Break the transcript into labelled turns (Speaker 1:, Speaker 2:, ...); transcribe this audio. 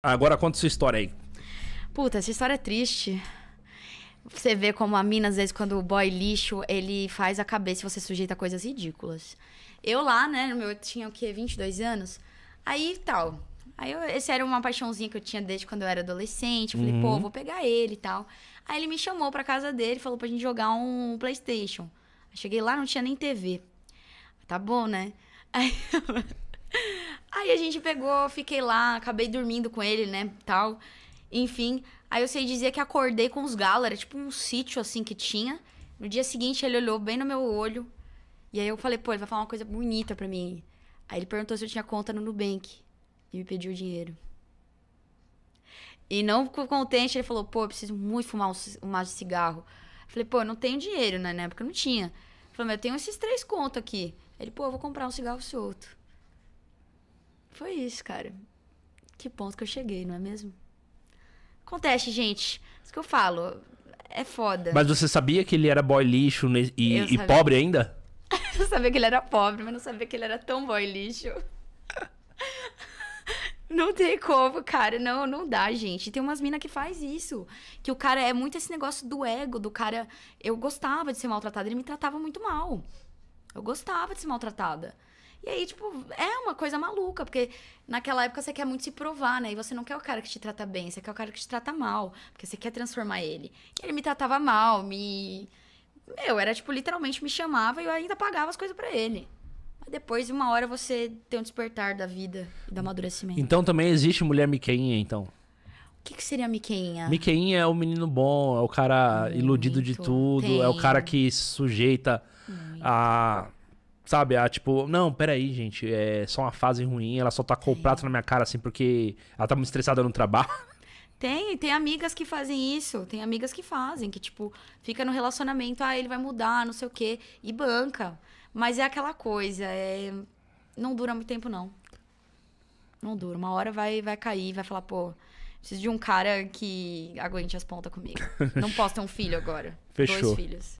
Speaker 1: Agora conta sua história aí.
Speaker 2: Puta, essa história é triste. Você vê como a mina, às vezes, quando o boy lixo, ele faz a cabeça e você sujeita a coisas ridículas. Eu lá, né, eu tinha o quê? 22 anos? Aí, tal. Aí, eu, esse era uma paixãozinha que eu tinha desde quando eu era adolescente. Eu falei, uhum. pô, vou pegar ele e tal. Aí ele me chamou pra casa dele, falou pra gente jogar um Playstation. cheguei lá, não tinha nem TV. Tá bom, né? Aí... Aí a gente pegou, fiquei lá, acabei dormindo com ele, né, tal. Enfim, aí eu sei dizer que acordei com os galera, tipo um sítio assim que tinha. No dia seguinte ele olhou bem no meu olho. E aí eu falei, pô, ele vai falar uma coisa bonita pra mim. Aí ele perguntou se eu tinha conta no Nubank. E me pediu dinheiro. E não ficou contente, ele falou, pô, eu preciso muito fumar um, maço de cigarro. Eu falei, pô, eu não tenho dinheiro, né? Na época eu não tinha. Ele falou, mas eu tenho esses três contos aqui. Ele, pô, eu vou comprar um cigarro solto. Foi isso, cara. Que ponto que eu cheguei, não é mesmo? Acontece, gente. Isso que eu falo. É foda. Mas você
Speaker 1: sabia que ele era boy lixo e, e pobre ainda?
Speaker 2: eu sabia que ele era pobre, mas não sabia que ele era tão boy lixo. Não tem como, cara. Não, não dá, gente. Tem umas minas que faz isso. Que o cara é muito esse negócio do ego, do cara. Eu gostava de ser maltratada, ele me tratava muito mal. Eu gostava de ser maltratada. E aí, tipo, é uma coisa maluca, porque naquela época você quer muito se provar, né? E você não quer o cara que te trata bem, você quer o cara que te trata mal, porque você quer transformar ele. E ele me tratava mal, me. Meu, era tipo, literalmente me chamava e eu ainda pagava as coisas para ele. Mas depois de uma hora você tem um despertar da vida e do amadurecimento. Então
Speaker 1: também existe mulher miqueinha, então? O
Speaker 2: que, que seria a Miqueinha?
Speaker 1: Miqueinha é o menino bom, é o cara Muito. iludido de tudo, Tem. é o cara que sujeita Muito. a sabe? A tipo, não, peraí, gente, é só uma fase ruim, ela só tá com o prato na minha cara, assim, porque ela tá muito estressada no trabalho.
Speaker 2: Tem, tem amigas que fazem isso, tem amigas que fazem, que, tipo, fica no relacionamento, ah, ele vai mudar, não sei o quê, e banca. Mas é aquela coisa, é... não dura muito tempo, não. Não dura. Uma hora vai, vai cair, vai falar, pô, preciso de um cara que aguente as pontas comigo. Não posso ter um filho agora. Fechou. Dois filhos.